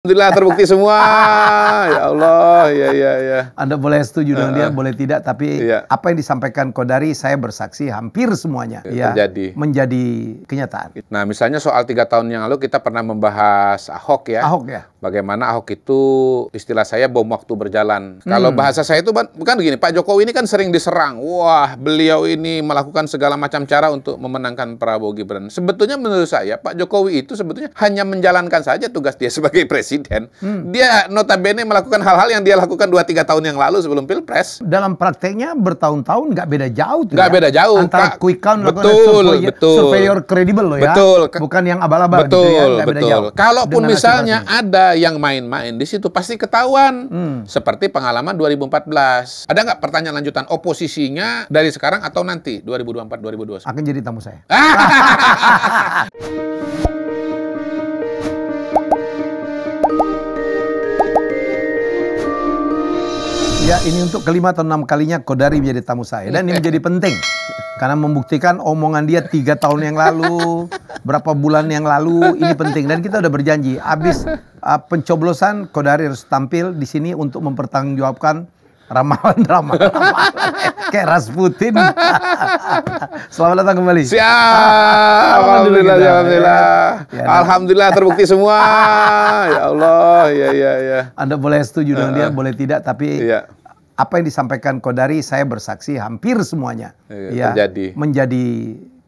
Alhamdulillah terbukti semua. ya Allah, ya ya ya. Anda boleh setuju dengan uh, dia, boleh tidak, tapi iya. apa yang disampaikan Kodari saya bersaksi hampir semuanya ya, ya, terjadi menjadi kenyataan. Nah, misalnya soal tiga tahun yang lalu kita pernah membahas Ahok ya. Ahok ya bagaimana Ahok itu istilah saya bom waktu berjalan. Hmm. Kalau bahasa saya itu bukan begini, Pak Jokowi ini kan sering diserang. Wah, beliau ini melakukan segala macam cara untuk memenangkan Prabowo Gibran. Sebetulnya menurut saya Pak Jokowi itu sebetulnya hanya menjalankan saja tugas dia sebagai presiden. Hmm. Dia notabene melakukan hal-hal yang dia lakukan 2 3 tahun yang lalu sebelum Pilpres. Dalam prakteknya bertahun-tahun nggak beda jauh Nggak ya? beda jauh. Antara Kak, quick count betul, betul. surveyor kredibel loh ya. Betul. Bukan yang abal-abal gitu betul, gitu ya. betul. Beda jauh. Kalaupun misalnya ada yang main-main di situ pasti ketahuan. Hmm. Seperti pengalaman 2014. Ada nggak pertanyaan lanjutan oposisinya dari sekarang atau nanti 2024 2029? Akan jadi tamu saya. ini untuk kelima atau enam kalinya Kodari menjadi tamu saya dan ini menjadi penting karena membuktikan omongan dia tiga tahun yang lalu, berapa bulan yang lalu ini penting dan kita udah berjanji abis uh, pencoblosan Kodari harus tampil di sini untuk mempertanggungjawabkan ramalan-ramalan kayak Rasputin. Selamat datang kembali. Siap. Alhamdulillah, kita, alhamdulillah. Ya. Ya, ya, alhamdulillah terbukti semua. ya Allah, ya ya ya. Anda boleh setuju dengan uh, dia, boleh tidak, tapi ya apa yang disampaikan Kodari saya bersaksi hampir semuanya iya, ya, terjadi. menjadi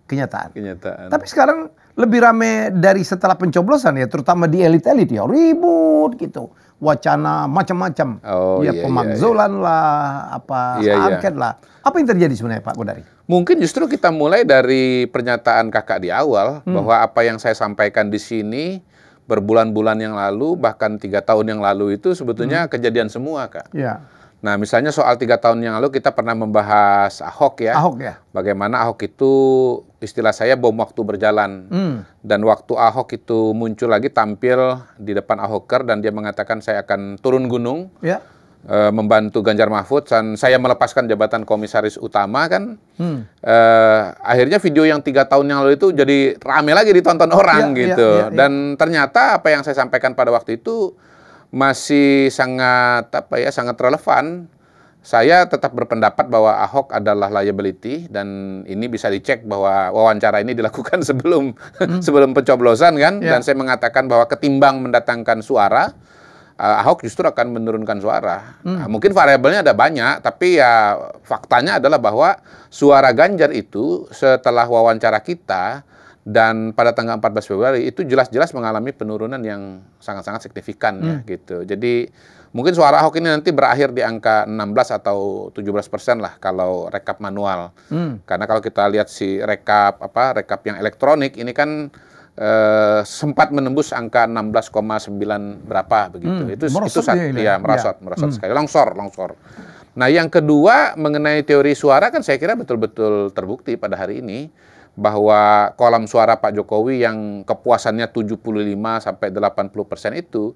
kenyataan. kenyataan. Tapi sekarang lebih rame dari setelah pencoblosan ya, terutama di elit-elit ya ribut gitu, wacana macam-macam, oh, ya iya, iya pemakzulan iya. lah, apa iya, iya. angket lah. Apa yang terjadi sebenarnya Pak Kodari? Mungkin justru kita mulai dari pernyataan kakak di awal hmm. bahwa apa yang saya sampaikan di sini berbulan-bulan yang lalu bahkan tiga tahun yang lalu itu sebetulnya hmm. kejadian semua kak. Ya Nah, misalnya soal tiga tahun yang lalu kita pernah membahas Ahok ya. Ahok ya. Bagaimana Ahok itu istilah saya bom waktu berjalan. Hmm. Dan waktu Ahok itu muncul lagi tampil di depan Ahoker dan dia mengatakan saya akan turun gunung. Ya. E, membantu Ganjar Mahfud dan saya melepaskan jabatan komisaris utama kan. Hmm. E, akhirnya video yang tiga tahun yang lalu itu jadi rame lagi ditonton orang ya, ya gitu. Ya, ya, ya. Dan ternyata apa yang saya sampaikan pada waktu itu masih sangat apa ya sangat relevan. Saya tetap berpendapat bahwa Ahok adalah liability dan ini bisa dicek bahwa wawancara ini dilakukan sebelum hmm. sebelum pencoblosan kan yeah. dan saya mengatakan bahwa ketimbang mendatangkan suara uh, Ahok justru akan menurunkan suara. Hmm. Nah, mungkin variabelnya ada banyak tapi ya faktanya adalah bahwa suara Ganjar itu setelah wawancara kita dan pada tanggal 14 Februari itu jelas-jelas mengalami penurunan yang sangat-sangat signifikan ya, hmm. ya gitu. Jadi mungkin suara Ahok ini nanti berakhir di angka 16 atau 17 persen lah kalau rekap manual. Hmm. Karena kalau kita lihat si rekap apa rekap yang elektronik ini kan eh, sempat menembus angka 16,9 berapa begitu. Hmm. Itu merosot itu saat ya, ya merosot ya. merosot hmm. sekali longsor longsor. Nah yang kedua mengenai teori suara kan saya kira betul-betul terbukti pada hari ini bahwa kolam suara Pak Jokowi yang kepuasannya 75 sampai 80 persen itu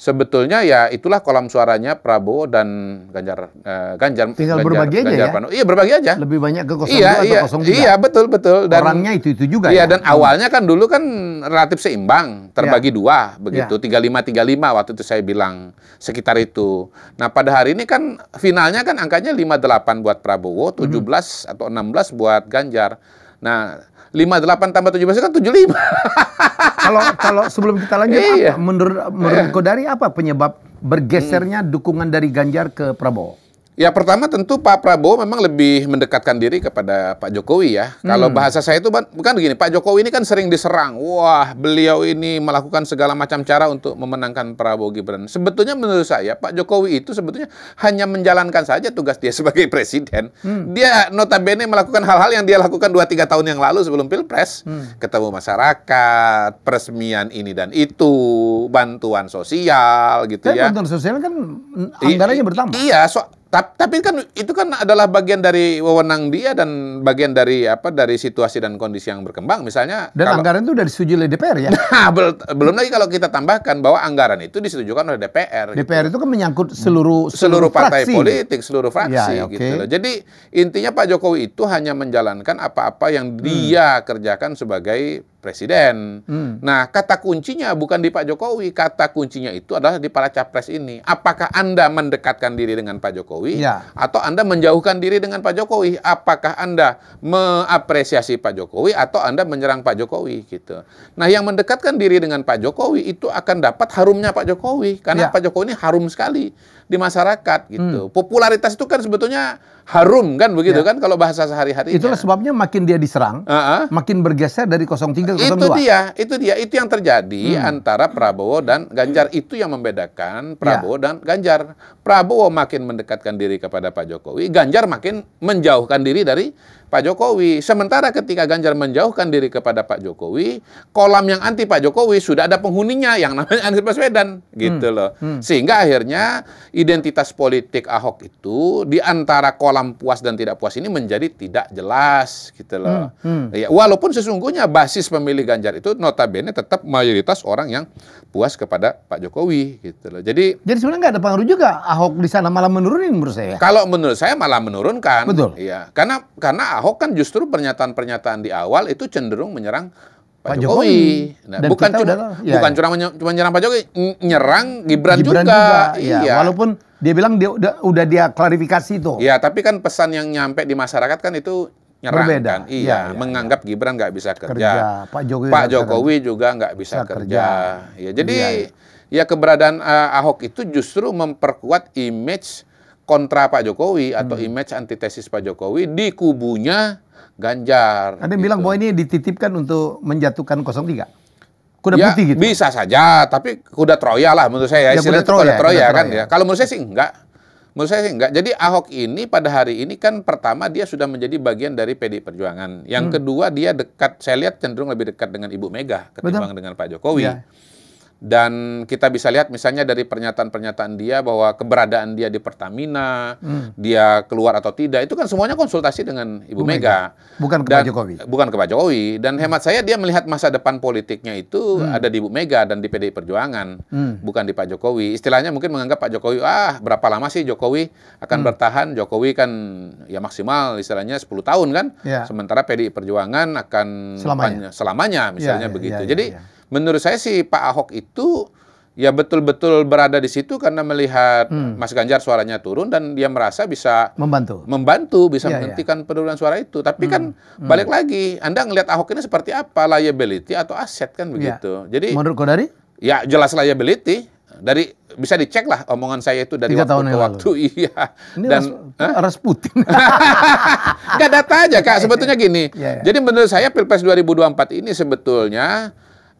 sebetulnya ya itulah kolam suaranya Prabowo dan Ganjar eh, Ganjar tinggal Ganjar, berbagi aja Ganjar ya Pano. iya berbagi aja lebih banyak ke kosong iya, atau iya, iya betul betul dan orangnya itu itu juga iya ya? dan hmm. awalnya kan dulu kan relatif seimbang terbagi ya. dua begitu iya. tiga lima tiga lima waktu itu saya bilang sekitar itu nah pada hari ini kan finalnya kan angkanya lima delapan buat Prabowo 17 hmm. atau enam belas buat Ganjar Nah, 58 tambah 17 kan 75. kalau kalau sebelum kita lanjut iya. apa menurut menurut eh. dari apa penyebab bergesernya hmm. dukungan dari Ganjar ke Prabowo? Ya pertama tentu Pak Prabowo memang lebih mendekatkan diri kepada Pak Jokowi ya. Hmm. Kalau bahasa saya itu bukan begini, Pak Jokowi ini kan sering diserang. Wah, beliau ini melakukan segala macam cara untuk memenangkan Prabowo Gibran. Sebetulnya menurut saya Pak Jokowi itu sebetulnya hanya menjalankan saja tugas dia sebagai presiden. Hmm. Dia notabene melakukan hal-hal yang dia lakukan 2 3 tahun yang lalu sebelum Pilpres, hmm. ketemu masyarakat, peresmian ini dan itu, bantuan sosial gitu Tapi ya. bantuan sosial kan anggarannya bertambah. Iya, so tapi kan itu kan adalah bagian dari wewenang dia dan bagian dari apa dari situasi dan kondisi yang berkembang. Misalnya dan kalau, anggaran itu sudah disetujui oleh DPR ya. Nah, bel, belum lagi kalau kita tambahkan bahwa anggaran itu disetujukan oleh DPR. DPR gitu. itu kan menyangkut seluruh seluruh, seluruh partai fraksi. politik, seluruh ya, fraksi ya, okay. gitu loh. Jadi intinya Pak Jokowi itu hanya menjalankan apa-apa yang hmm. dia kerjakan sebagai presiden. Hmm. Nah, kata kuncinya bukan di Pak Jokowi, kata kuncinya itu adalah di para capres ini. Apakah Anda mendekatkan diri dengan Pak Jokowi ya. atau Anda menjauhkan diri dengan Pak Jokowi? Apakah Anda mengapresiasi Pak Jokowi atau Anda menyerang Pak Jokowi gitu. Nah, yang mendekatkan diri dengan Pak Jokowi itu akan dapat harumnya Pak Jokowi karena ya. Pak Jokowi ini harum sekali di masyarakat gitu. Hmm. Popularitas itu kan sebetulnya harum kan begitu ya. kan kalau bahasa sehari-hari. Itulah ya. sebabnya makin dia diserang, uh -huh. makin bergeser dari 03 ke 02. Itu dia, itu dia, itu yang terjadi hmm. antara Prabowo dan Ganjar. Itu yang membedakan ya. Prabowo ya. dan Ganjar. Prabowo makin mendekatkan diri kepada Pak Jokowi, Ganjar makin menjauhkan diri dari Pak Jokowi. Sementara ketika Ganjar menjauhkan diri kepada Pak Jokowi, kolam yang anti Pak Jokowi sudah ada penghuninya yang namanya Anies Baswedan gitu hmm. loh. Hmm. Sehingga akhirnya identitas politik Ahok itu di antara kolam puas dan tidak puas ini menjadi tidak jelas gitu loh. Hmm. Hmm. Ya, walaupun sesungguhnya basis pemilih Ganjar itu notabene tetap mayoritas orang yang puas kepada Pak Jokowi gitu loh. Jadi Jadi sebenarnya nggak ada pengaruh juga Ahok di sana malah menurunin menurut saya. Ya? Kalau menurut saya malah menurunkan. Betul. Iya. Karena karena Ahok kan justru pernyataan-pernyataan di awal itu cenderung menyerang Pak, Pak Jokowi. Jokowi. Nah, Dan bukan cuma ya, bukan cuma menyerang Pak Jokowi, nyerang Gibran, Gibran juga. juga. Ya. Iya. Walaupun dia bilang dia udah, udah dia klarifikasi itu. Iya, tapi kan pesan yang nyampe di masyarakat kan itu nyerang Berbeda. kan. Iya, ya, ya, menganggap ya. Gibran nggak bisa kerja. kerja. Pak Jokowi, Pak Jokowi juga nggak bisa, bisa kerja. kerja. Iya, jadi ya, ya. ya keberadaan uh, Ahok itu justru memperkuat image kontra Pak Jokowi atau hmm. image antitesis Pak Jokowi di kubunya Ganjar. Ada yang gitu. bilang bahwa ini dititipkan untuk menjatuhkan 03? kuda ya, putih gitu. Bisa saja, tapi kuda Troya lah menurut saya. Ya, kuda Troya, kuda Troya, kuda kan ya. ya. Kalau menurut saya sih enggak. Menurut saya sih enggak. Jadi Ahok ini pada hari ini kan pertama dia sudah menjadi bagian dari PD Perjuangan. Yang hmm. kedua dia dekat, saya lihat cenderung lebih dekat dengan Ibu Mega ketimbang Betul. dengan Pak Jokowi. Ya dan kita bisa lihat misalnya dari pernyataan-pernyataan dia bahwa keberadaan dia di Pertamina, hmm. dia keluar atau tidak, itu kan semuanya konsultasi dengan Ibu Mega. Mega. Bukan ke dan, Pak Jokowi. Bukan ke Pak Jokowi. Dan hmm. hemat saya dia melihat masa depan politiknya itu hmm. ada di Ibu Mega dan di PDI Perjuangan, hmm. bukan di Pak Jokowi. Istilahnya mungkin menganggap Pak Jokowi, ah berapa lama sih Jokowi akan hmm. bertahan? Jokowi kan ya maksimal istilahnya 10 tahun kan. Ya. Sementara PDI Perjuangan akan selamanya, selamanya misalnya ya, ya, begitu. Ya, ya, Jadi ya. ya menurut saya sih Pak Ahok itu ya betul-betul berada di situ karena melihat hmm. Mas Ganjar suaranya turun dan dia merasa bisa membantu membantu bisa yeah, iya. menghentikan yeah. penurunan suara itu tapi hmm. kan hmm. balik lagi Anda ngelihat Ahok ini seperti apa liability atau aset kan iya. begitu yeah. jadi menurut dari ya jelas liability dari bisa dicek lah omongan saya itu dari Tiga waktu tahun ke waktu lalu. iya ini dan ras, ras Putin nggak data aja kak iya, sebetulnya gini yeah, yeah. jadi menurut saya pilpres 2024 ini sebetulnya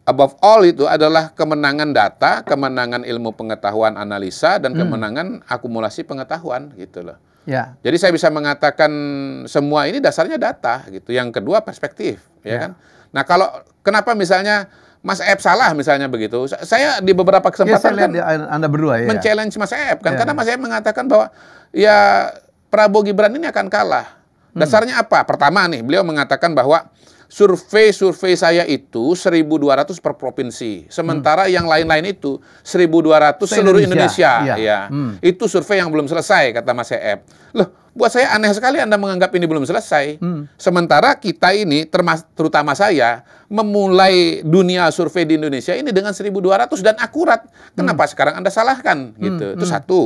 above all itu adalah kemenangan data, kemenangan ilmu pengetahuan analisa dan hmm. kemenangan hmm. akumulasi pengetahuan gitu loh. Ya. Jadi saya bisa mengatakan semua ini dasarnya data gitu. Yang kedua perspektif, ya, ya. kan. Nah kalau kenapa misalnya Mas Eb salah misalnya begitu, saya di beberapa ya, kesempatan ya, kan Anda berdua ya. Men-challenge Mas Eb kan ya. karena Mas Eb mengatakan bahwa ya Prabowo Gibran ini akan kalah. Hmm. Dasarnya hmm. apa? Pertama nih, beliau mengatakan bahwa survei-survei saya itu 1.200 per provinsi. Sementara hmm. yang lain-lain itu 1.200 seluruh Indonesia. Indonesia. Ya. ya. Hmm. Itu survei yang belum selesai, kata Mas Ep. Loh, buat saya aneh sekali Anda menganggap ini belum selesai. Hmm. Sementara kita ini, terutama saya, memulai dunia survei di Indonesia ini dengan 1.200 dan akurat. Kenapa hmm. sekarang Anda salahkan? gitu. Hmm. Itu hmm. satu.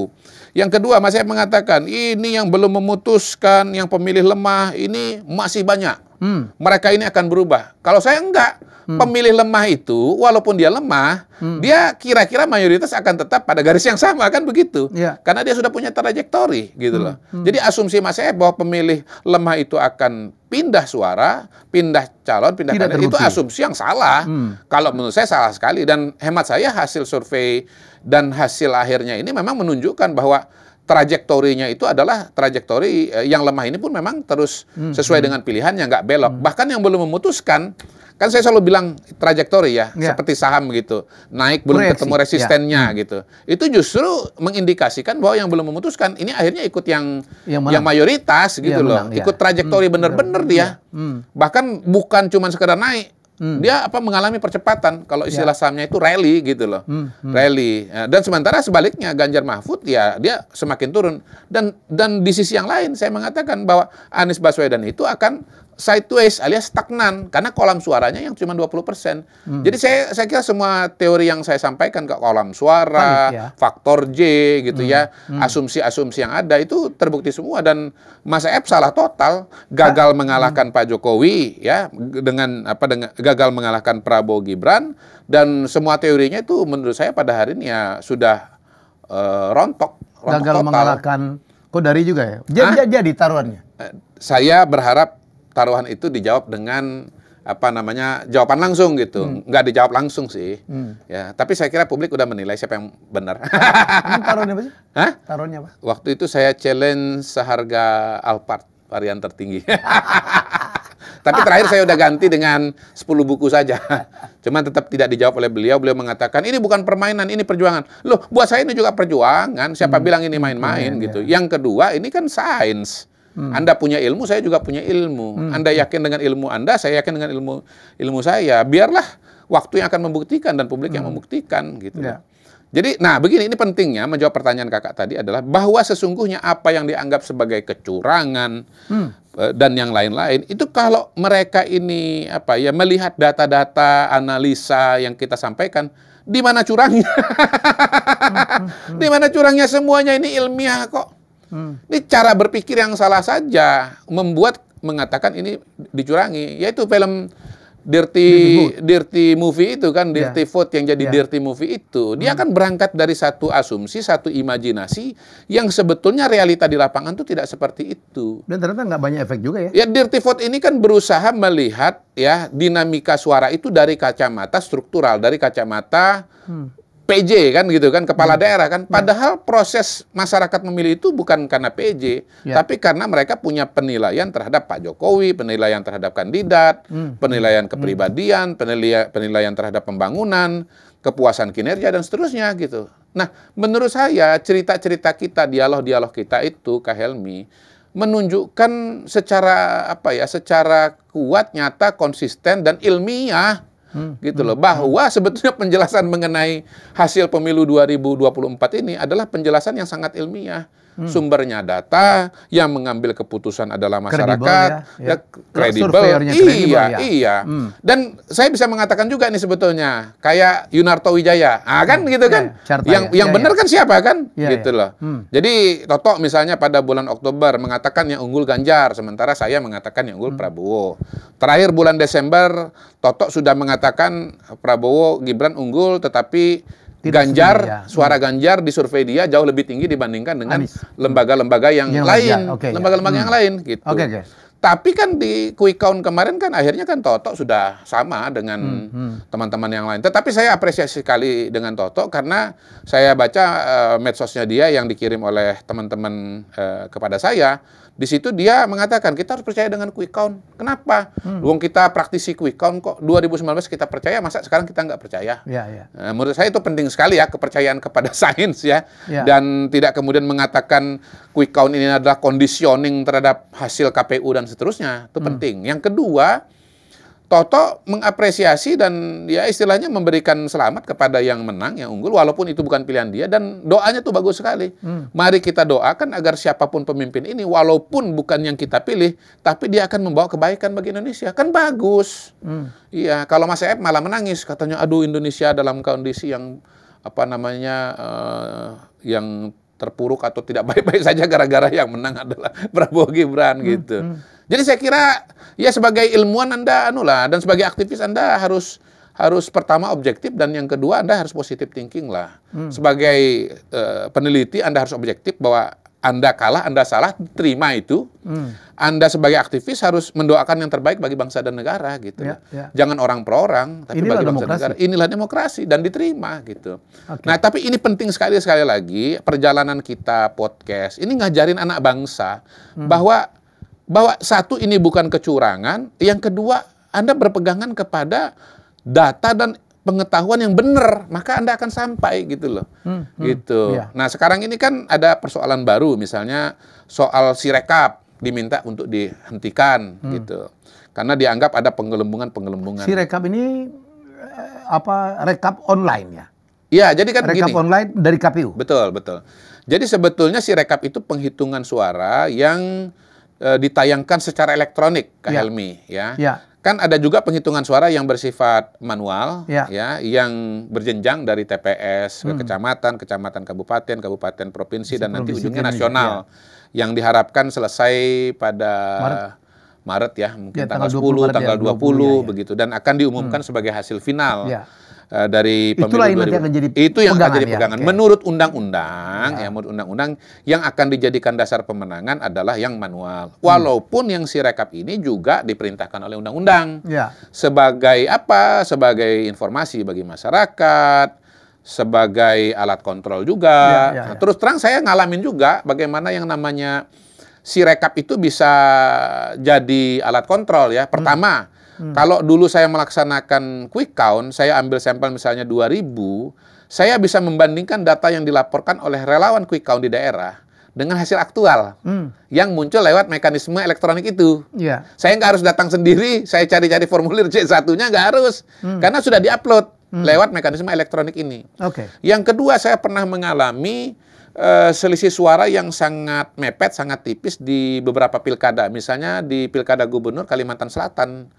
Yang kedua, Mas Ep mengatakan, ini yang belum memutuskan, yang pemilih lemah, ini masih banyak. Hmm. Mereka ini akan berubah. Kalau saya enggak, hmm. pemilih lemah itu walaupun dia lemah, hmm. dia kira-kira mayoritas akan tetap pada garis yang sama kan begitu. Ya. Karena dia sudah punya trajektori gitu hmm. loh. Hmm. Jadi asumsi Mas Eb bahwa pemilih lemah itu akan pindah suara, pindah calon, pindah kandidat itu asumsi yang salah. Hmm. Kalau menurut saya salah sekali dan hemat saya hasil survei dan hasil akhirnya ini memang menunjukkan bahwa trajektorinya itu adalah trajektori eh, yang lemah ini pun memang terus hmm, sesuai hmm. dengan yang nggak belok. Hmm. Bahkan yang belum memutuskan, kan saya selalu bilang trajektori ya, ya seperti saham gitu, naik belum Reaksi. ketemu ya. resistennya ya. gitu. Itu justru mengindikasikan bahwa yang belum memutuskan ini akhirnya ikut yang yang, yang mayoritas gitu yang loh, menang, ya. ikut trajektori hmm. bener-bener dia. Ya. Hmm. Bahkan bukan cuma sekedar naik, Hmm. Dia apa mengalami percepatan kalau istilah ya. sahamnya itu rally gitu loh. Hmm. Hmm. Rally. Ya, dan sementara sebaliknya Ganjar Mahfud ya dia semakin turun dan dan di sisi yang lain saya mengatakan bahwa Anies Baswedan itu akan sideways alias stagnan karena kolam suaranya yang cuma 20%. Hmm. Jadi saya saya kira semua teori yang saya sampaikan ke kolam suara, ya. faktor J gitu hmm. ya, hmm. asumsi-asumsi yang ada itu terbukti semua dan Mas Ep salah total, gagal nah. mengalahkan hmm. Pak Jokowi ya dengan apa dengan gagal mengalahkan Prabowo Gibran dan semua teorinya itu menurut saya pada hari ini ya sudah uh, rontok, rontok gagal total. mengalahkan Kodari juga ya. Jadi jadi taruhannya. Eh, saya berharap taruhan itu dijawab dengan apa namanya jawaban langsung gitu hmm. nggak dijawab langsung sih hmm. ya tapi saya kira publik udah menilai siapa yang benar Taruhnya apa sih Hah? taruhannya apa waktu itu saya challenge seharga Alphard varian tertinggi tapi terakhir saya udah ganti dengan 10 buku saja cuman tetap tidak dijawab oleh beliau beliau mengatakan ini bukan permainan ini perjuangan loh buat saya ini juga perjuangan siapa hmm. bilang ini main-main hmm, iya, gitu ya. yang kedua ini kan sains Hmm. Anda punya ilmu, saya juga punya ilmu. Hmm. Anda yakin dengan ilmu Anda, saya yakin dengan ilmu ilmu saya. Biarlah waktu yang akan membuktikan dan publik hmm. yang membuktikan gitu. Ya. Jadi, nah begini ini pentingnya menjawab pertanyaan kakak tadi adalah bahwa sesungguhnya apa yang dianggap sebagai kecurangan hmm. Eh, dan yang lain-lain itu kalau mereka ini apa ya melihat data-data analisa yang kita sampaikan di mana curangnya, hmm, hmm, hmm. di mana curangnya semuanya ini ilmiah kok. Hmm. Ini cara berpikir yang salah saja membuat mengatakan ini dicurangi. Yaitu film dirty dirty, movie itu kan ya. dirty yeah. vote yang jadi yeah. dirty movie itu dia hmm. akan kan berangkat dari satu asumsi satu imajinasi yang sebetulnya realita di lapangan itu tidak seperti itu dan ternyata nggak banyak efek juga ya ya dirty vote ini kan berusaha melihat ya dinamika suara itu dari kacamata struktural dari kacamata hmm PJ kan gitu kan kepala hmm. daerah kan hmm. padahal proses masyarakat memilih itu bukan karena PJ yeah. tapi karena mereka punya penilaian terhadap Pak Jokowi, penilaian terhadap kandidat, hmm. hmm. penilaian kepribadian, hmm. penilaian penilaian terhadap pembangunan, kepuasan kinerja dan seterusnya gitu. Nah, menurut saya cerita-cerita kita, dialog-dialog kita itu Kak Helmi menunjukkan secara apa ya, secara kuat, nyata, konsisten dan ilmiah Hmm. Gitu loh. Bahwa sebetulnya penjelasan mengenai hasil pemilu 2024 ini adalah penjelasan yang sangat ilmiah hmm. sumbernya data, yang mengambil keputusan adalah masyarakat, kredibel, ya. ya, ya kredibel. iya, ya. iya. Hmm. Dan saya bisa mengatakan juga nih sebetulnya, kayak Yunarto Wijaya, ah hmm. kan hmm. gitu kan, ya, yang ya. yang ya, benar ya. kan siapa kan, ya, gitu ya. loh. Hmm. Jadi Toto misalnya pada bulan Oktober mengatakan yang unggul Ganjar, sementara saya mengatakan yang unggul hmm. Prabowo. Terakhir bulan Desember Toto sudah mengatakan Prabowo Gibran unggul, tetapi Ganjar, sendiri, ya. Hmm. suara Ganjar di survei dia jauh lebih tinggi dibandingkan dengan hmm. lembaga-lembaga yang, yang lain, ya. lembaga-lembaga okay, yang hmm. lain gitu. Okay, okay. Tapi kan di quick count kemarin kan akhirnya kan Toto sudah sama dengan teman-teman hmm, hmm. yang lain. Tetapi saya apresiasi sekali dengan Toto karena saya baca uh, medsosnya dia yang dikirim oleh teman-teman uh, kepada saya di situ dia mengatakan kita harus percaya dengan quick count. Kenapa? Hmm. kita praktisi quick count kok 2019 kita percaya, masa sekarang kita nggak percaya? Ya, ya. Nah, menurut saya itu penting sekali ya kepercayaan kepada sains ya. ya. Dan tidak kemudian mengatakan quick count ini adalah conditioning terhadap hasil KPU dan seterusnya. Itu hmm. penting. Yang kedua, Toto mengapresiasi dan ya istilahnya memberikan selamat kepada yang menang, yang unggul, walaupun itu bukan pilihan dia. Dan doanya tuh bagus sekali. Hmm. Mari kita doakan agar siapapun pemimpin ini, walaupun bukan yang kita pilih, tapi dia akan membawa kebaikan bagi Indonesia. Kan bagus. Hmm. Iya, kalau Mas Ef malah menangis, katanya, aduh Indonesia dalam kondisi yang apa namanya, uh, yang terpuruk atau tidak baik-baik saja gara-gara yang menang adalah Prabowo Gibran hmm. gitu. Hmm. Jadi saya kira ya sebagai ilmuwan Anda anu lah dan sebagai aktivis Anda harus harus pertama objektif dan yang kedua Anda harus positif thinking lah. Hmm. Sebagai uh, peneliti Anda harus objektif bahwa Anda kalah, Anda salah, terima itu. Hmm. Anda sebagai aktivis harus mendoakan yang terbaik bagi bangsa dan negara gitu. Ya, ya. Jangan orang per orang, tapi Inilah bagi bangsa demokrasi. negara. Inilah demokrasi dan diterima gitu. Okay. Nah, tapi ini penting sekali sekali lagi perjalanan kita podcast ini ngajarin anak bangsa hmm. bahwa bahwa satu ini bukan kecurangan, yang kedua Anda berpegangan kepada data dan pengetahuan yang benar, maka Anda akan sampai gitu loh. Hmm, hmm, gitu. Iya. Nah, sekarang ini kan ada persoalan baru misalnya soal Sirekap diminta untuk dihentikan hmm. gitu. Karena dianggap ada penggelembungan-penggelembungan. Sirekap ini eh, apa rekap online ya? Iya, jadi kan rekap gini. online dari KPU. Betul, betul. Jadi sebetulnya si rekap itu penghitungan suara yang e, ditayangkan secara elektronik ke ya. Helmi ya. ya. Kan ada juga penghitungan suara yang bersifat manual ya, ya yang berjenjang dari TPS hmm. ke kecamatan, kecamatan kabupaten, kabupaten provinsi dan nanti ujungnya kan ya. nasional ya. yang diharapkan selesai pada Maret. Maret ya, mungkin ya, tanggal, tanggal 10, 20 Maret ya, tanggal ya, 20, 20 ya, ya. begitu dan akan diumumkan hmm. sebagai hasil final. Ya. Eh, dari pemilu itu yang akan jadi itu yang akan jadi pegangan. Ya? Menurut undang-undang, ya. ya menurut undang-undang yang akan dijadikan dasar pemenangan adalah yang manual. Walaupun hmm. yang rekap ini juga diperintahkan oleh undang-undang. Ya. Sebagai apa? Sebagai informasi bagi masyarakat sebagai alat kontrol juga. Ya, ya, ya. Nah, terus terang saya ngalamin juga bagaimana yang namanya si rekap itu bisa jadi alat kontrol ya. Pertama, hmm. Hmm. Kalau dulu saya melaksanakan quick count, saya ambil sampel misalnya 2000, saya bisa membandingkan data yang dilaporkan oleh relawan quick count di daerah dengan hasil aktual hmm. yang muncul lewat mekanisme elektronik itu. Ya. Saya nggak harus datang sendiri, saya cari-cari formulir C1-nya nggak harus, hmm. karena sudah diupload hmm. lewat mekanisme elektronik ini. Okay. Yang kedua, saya pernah mengalami uh, selisih suara yang sangat mepet, sangat tipis di beberapa pilkada. Misalnya di pilkada gubernur Kalimantan Selatan,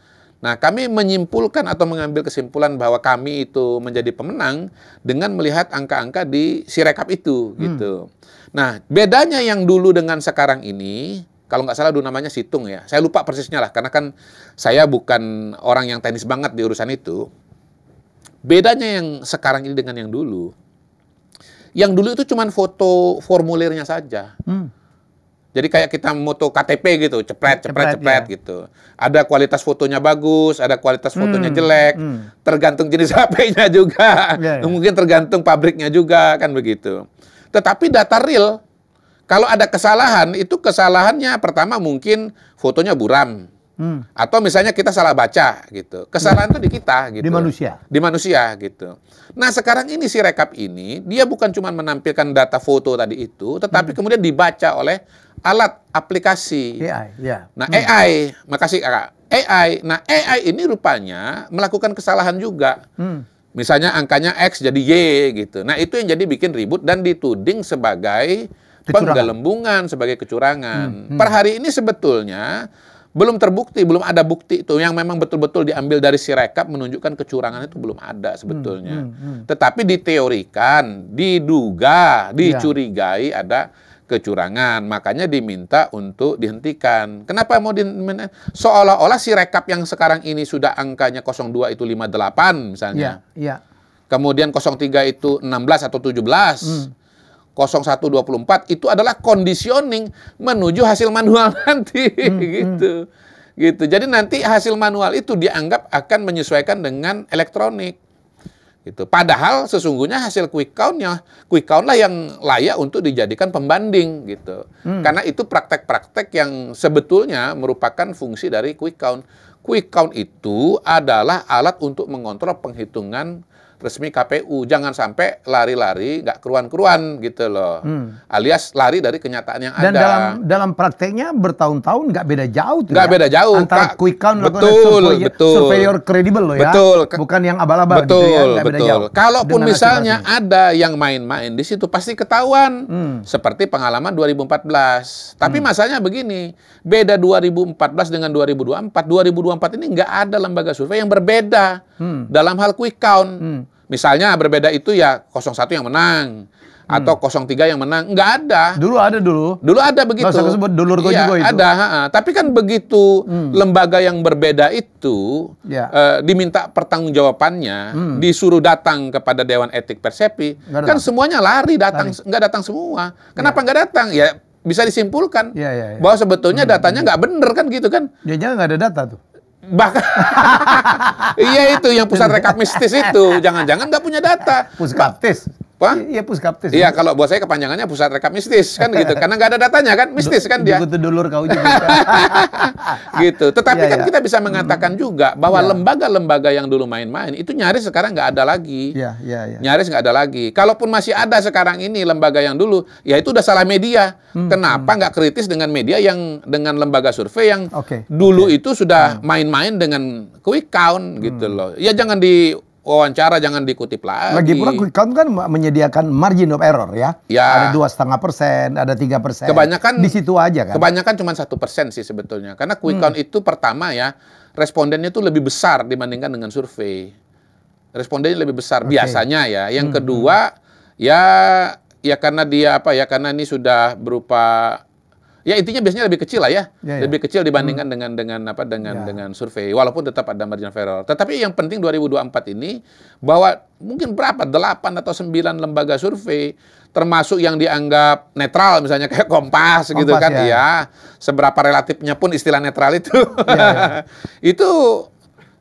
Nah, kami menyimpulkan atau mengambil kesimpulan bahwa kami itu menjadi pemenang dengan melihat angka-angka di Sirekap itu, hmm. gitu. Nah, bedanya yang dulu dengan sekarang ini, kalau nggak salah dulu namanya Situng ya. Saya lupa persisnya lah, karena kan saya bukan orang yang tenis banget di urusan itu. Bedanya yang sekarang ini dengan yang dulu, yang dulu itu cuma foto formulirnya saja. Hmm jadi kayak kita moto KTP gitu, cepret, cepret, cepret, cepret ya. gitu. Ada kualitas fotonya bagus, ada kualitas hmm, fotonya jelek, hmm. tergantung jenis HP-nya juga, ya, ya. mungkin tergantung pabriknya juga kan begitu. Tetapi data real, kalau ada kesalahan itu kesalahannya pertama mungkin fotonya buram, Hmm. Atau misalnya kita salah baca gitu. Kesalahan itu di kita gitu. Di manusia. Di manusia gitu. Nah, sekarang ini si rekap ini dia bukan cuma menampilkan data foto tadi itu, tetapi hmm. kemudian dibaca oleh alat aplikasi. AI, ya. Nah, hmm. AI, makasih Kak. AI. Nah, AI ini rupanya melakukan kesalahan juga. Hmm. Misalnya angkanya X jadi Y gitu. Nah, itu yang jadi bikin ribut dan dituding sebagai kecurangan. penggelembungan, sebagai kecurangan. Hmm. Hmm. Per hari ini sebetulnya belum terbukti, belum ada bukti itu yang memang betul-betul diambil dari sirekap menunjukkan kecurangan itu belum ada sebetulnya. Hmm, hmm, hmm. Tetapi diteorikan, diduga, iya. dicurigai ya. ada kecurangan, makanya diminta untuk dihentikan. Kenapa mau di seolah-olah sirekap yang sekarang ini sudah angkanya 02 itu 58 misalnya. Iya. ya. Kemudian 03 itu 16 atau 17. Hmm 0124 itu adalah conditioning menuju hasil manual nanti hmm, hmm. gitu. Hmm. Gitu. Jadi nanti hasil manual itu dianggap akan menyesuaikan dengan elektronik. Gitu. Padahal sesungguhnya hasil quick count-nya quick count lah yang layak untuk dijadikan pembanding gitu. Hmm. Karena itu praktek-praktek yang sebetulnya merupakan fungsi dari quick count. Quick count itu adalah alat untuk mengontrol penghitungan resmi KPU. Jangan sampai lari-lari nggak keruan-keruan gitu loh. Hmm. Alias lari dari kenyataan yang Dan ada. Dan dalam dalam prakteknya bertahun-tahun nggak beda jauh tuh Nggak ya? beda jauh. Antara Kak, quick count betul, survei, betul. surveyor kredibel loh ya. Betul. Bukan yang abal-abal gitu betul, gitu ya. betul. Beda jauh. Kalaupun misalnya hasil ada yang main-main di situ pasti ketahuan. Hmm. Seperti pengalaman 2014. Tapi hmm. masanya begini, beda 2014 dengan 2024. 2024 ini nggak ada lembaga survei yang berbeda hmm. dalam hal quick count. Hmm. Misalnya berbeda itu ya 01 yang menang hmm. atau 03 yang menang. Nggak ada. Dulu ada dulu. Dulu ada begitu. Nggak sebut dulur gue ya, juga itu. Ada, ha -ha. tapi kan begitu hmm. lembaga yang berbeda itu ya. e, diminta pertanggungjawabannya, hmm. disuruh datang kepada Dewan Etik Persepi, nggak kan semuanya lari datang, lari. nggak datang semua. Kenapa ya. nggak datang? Ya bisa disimpulkan ya, ya, ya. bahwa sebetulnya hmm. datanya nggak bener kan gitu kan? Jangan nggak ada data tuh bahkan iya itu yang pusat rekap mistis itu jangan-jangan nggak punya data mistis apa? Iya, iya puskaptis. Iya kalau buat saya kepanjangannya pusat rekap mistis kan gitu. Karena nggak ada datanya kan mistis kan dia. Butuh dulur kau juga. gitu. Tetapi ya, kan ya. kita bisa mengatakan hmm. juga bahwa iya. lembaga-lembaga ya. yang dulu main-main itu nyaris sekarang nggak ada lagi. Iya iya iya. Nyaris nggak ada lagi. Kalaupun masih ada sekarang ini lembaga yang dulu, ya itu udah salah media. Hmm. Kenapa hmm. nggak hmm. kritis dengan media yang dengan lembaga survei yang okay. dulu okay. itu sudah hmm. main-main dengan quick count gitu hmm. loh. Ya jangan di wawancara jangan dikutip lagi. Lagi pula quick count kan menyediakan margin of error ya. ya. Ada dua setengah persen, ada tiga persen. Kebanyakan di situ aja kan. Kebanyakan cuma satu persen sih sebetulnya. Karena quick hmm. count hmm. itu pertama ya respondennya itu lebih besar dibandingkan dengan survei. Respondennya lebih besar okay. biasanya ya. Yang hmm, hmm. kedua ya ya karena dia apa ya karena ini sudah berupa Ya intinya biasanya lebih kecil lah ya, ya, ya. lebih kecil dibandingkan hmm. dengan dengan apa dengan ya. dengan survei. Walaupun tetap ada margin of error. Tetapi yang penting 2024 ini bahwa mungkin berapa 8 atau 9 lembaga survei termasuk yang dianggap netral misalnya kayak Kompas, gitu Kompas gitu kan ya. ya. Seberapa relatifnya pun istilah netral itu. Ya, ya. itu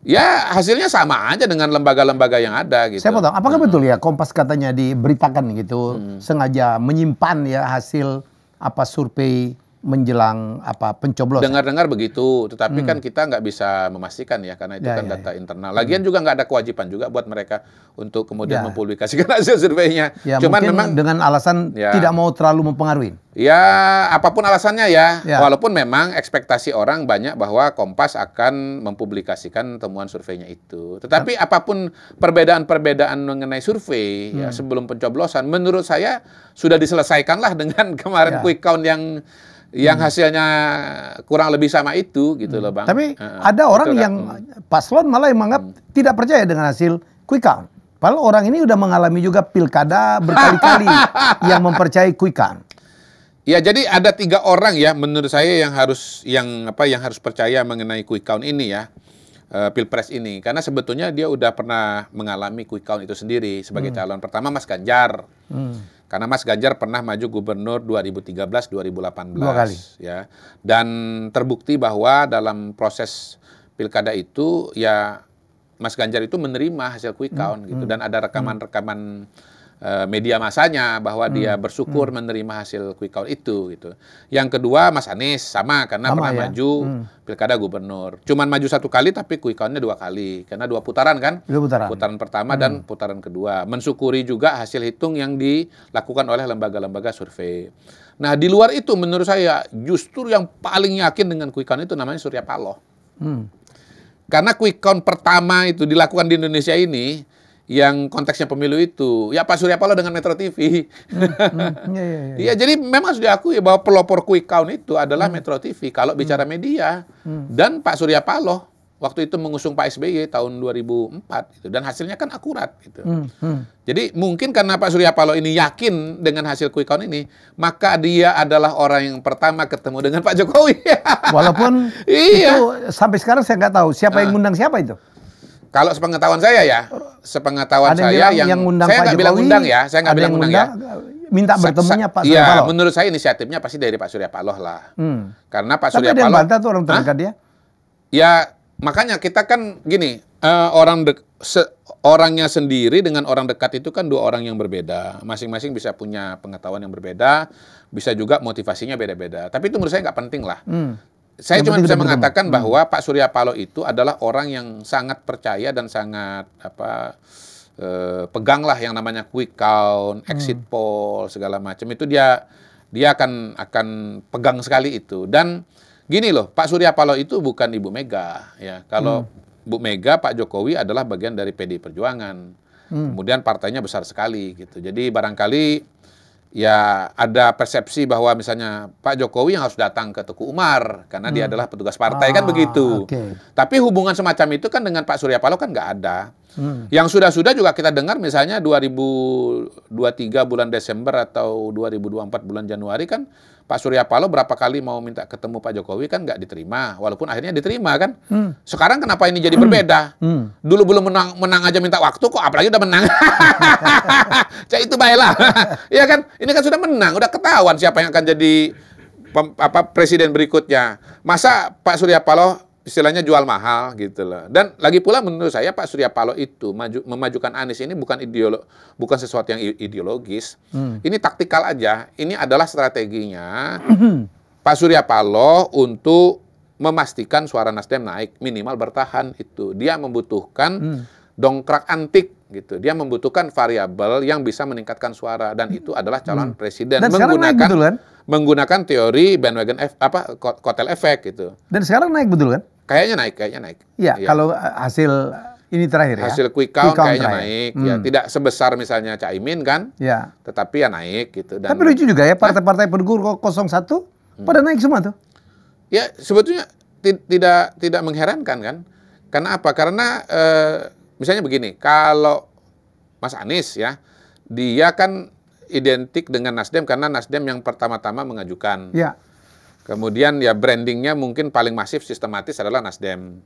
ya hasilnya sama aja dengan lembaga-lembaga yang ada gitu. Saya potong, apakah hmm. betul ya Kompas katanya diberitakan gitu hmm. sengaja menyimpan ya hasil apa survei menjelang apa pencoblosan. Dengar-dengar begitu, tetapi hmm. kan kita nggak bisa memastikan ya karena itu ya, kan ya, data ya. internal. Lagian hmm. juga nggak ada kewajiban juga buat mereka untuk kemudian ya. mempublikasikan hasil surveinya. Ya, Cuman memang dengan alasan ya. tidak mau terlalu mempengaruhi. Ya apapun alasannya ya, ya, walaupun memang ekspektasi orang banyak bahwa Kompas akan mempublikasikan temuan surveinya itu. Tetapi ya. apapun perbedaan-perbedaan mengenai survei ya, hmm. ya, sebelum pencoblosan, menurut saya sudah diselesaikanlah dengan kemarin ya. quick count yang yang hmm. hasilnya kurang lebih sama itu gitu hmm. loh bang. Tapi uh, ada orang yang kan? paslon malah yang menganggap hmm. tidak percaya dengan hasil quick count. Padahal orang ini udah mengalami juga pilkada berkali-kali yang mempercayai quick count. Ya jadi ada tiga orang ya menurut saya yang harus yang apa yang harus percaya mengenai quick count ini ya eh, pilpres ini karena sebetulnya dia udah pernah mengalami quick count itu sendiri sebagai hmm. calon pertama Mas Ganjar. Hmm karena Mas Ganjar pernah maju gubernur 2013 2018 Dua kali. ya. Dan terbukti bahwa dalam proses pilkada itu ya Mas Ganjar itu menerima hasil quick count hmm, gitu hmm, dan ada hmm. rekaman-rekaman hmm Eh, media masanya bahwa hmm. dia bersyukur hmm. menerima hasil quick count itu gitu. Yang kedua Mas Anies sama karena sama pernah ya? maju hmm. pilkada gubernur. Cuman maju satu kali tapi quick countnya dua kali karena dua putaran kan. Dua putaran. Putaran pertama hmm. dan putaran kedua. Mensyukuri juga hasil hitung yang dilakukan oleh lembaga-lembaga survei. Nah di luar itu menurut saya justru yang paling yakin dengan quick count itu namanya Surya Paloh. Hmm. Karena quick count pertama itu dilakukan di Indonesia ini yang konteksnya pemilu itu. Ya Pak Surya Paloh dengan Metro TV. Hmm, hmm, hmm. iya, ya, ya, jadi memang sudah diakui bahwa pelopor quick count itu adalah hmm. Metro TV kalau bicara hmm. media. Hmm. Dan Pak Surya Paloh waktu itu mengusung Pak SBY tahun 2004 itu dan hasilnya kan akurat gitu. Hmm, hmm. Jadi mungkin karena Pak Surya Paloh ini yakin dengan hasil quick count ini, maka dia adalah orang yang pertama ketemu dengan Pak Jokowi. Walaupun iya. itu sampai sekarang saya nggak tahu siapa yang mengundang ah. siapa itu. Kalau sepengetahuan saya ya, sepengetahuan ada saya yang, yang undang saya nggak bilang undang ya, saya nggak bilang undang, undang ya. Minta bertemunya Pak iya, Surya ya, menurut saya inisiatifnya pasti dari Pak Surya Paloh lah. Hmm. Karena Pak Surya Paloh. Tapi dia bantah tuh orang terdekat dia. Ya makanya kita kan gini uh, orang dek, se orangnya sendiri dengan orang dekat itu kan dua orang yang berbeda. Masing-masing bisa punya pengetahuan yang berbeda, bisa juga motivasinya beda-beda. Tapi itu menurut saya nggak penting lah. Hmm saya cuma bisa mengatakan hmm. bahwa Pak Surya Paloh itu adalah orang yang sangat percaya dan sangat apa eh, peganglah yang namanya quick count, hmm. exit hmm. poll segala macam itu dia dia akan akan pegang sekali itu dan gini loh Pak Surya Paloh itu bukan Ibu Mega ya kalau hmm. Bu Mega Pak Jokowi adalah bagian dari PD Perjuangan hmm. kemudian partainya besar sekali gitu jadi barangkali ya ada persepsi bahwa misalnya Pak Jokowi yang harus datang ke Teguh Umar karena hmm. dia adalah petugas partai kan ah, kan begitu. Okay. Tapi hubungan semacam itu kan dengan Pak Surya Paloh kan nggak ada. Hmm. Yang sudah-sudah juga kita dengar misalnya 2023 bulan Desember atau 2024 bulan Januari kan Pak Surya Paloh berapa kali mau minta ketemu Pak Jokowi kan nggak diterima. Walaupun akhirnya diterima kan. Hmm. Sekarang kenapa ini jadi berbeda? Hmm. hmm. Dulu belum menang, menang aja minta waktu kok apalagi udah menang. Cah itu baiklah. Iya kan? Ini kan sudah menang, udah ketahuan siapa yang akan jadi apa presiden berikutnya. Masa Pak Surya Paloh istilahnya jual mahal gitu loh. Dan lagi pula menurut saya Pak Surya Paloh itu maju, memajukan Anies ini bukan ideolo bukan sesuatu yang ideologis. Hmm. Ini taktikal aja. Ini adalah strateginya hmm. Pak Surya Paloh untuk memastikan suara Nasdem naik minimal bertahan itu. Dia membutuhkan hmm. dongkrak antik gitu. Dia membutuhkan variabel yang bisa meningkatkan suara dan itu adalah calon hmm. presiden dan menggunakan naik kan? menggunakan teori bandwagon F, apa kotel efek gitu. Dan sekarang naik betul kan? Kayaknya naik, kayaknya naik. Iya, ya. kalau eh, hasil eh, ini terakhir ya. Hasil quick count, kayaknya terakhir. naik. Hmm. Ya, tidak sebesar misalnya Caimin kan. Ya. Tetapi ya naik gitu. Dan, Tapi lucu juga ya partai-partai pendukung 01 hmm. pada naik semua tuh. Ya, sebetulnya tidak tidak mengherankan kan. Karena apa? Karena e, misalnya begini, kalau Mas Anies ya, dia kan identik dengan Nasdem karena Nasdem yang pertama-tama mengajukan. Ya Kemudian ya brandingnya mungkin paling masif sistematis adalah Nasdem.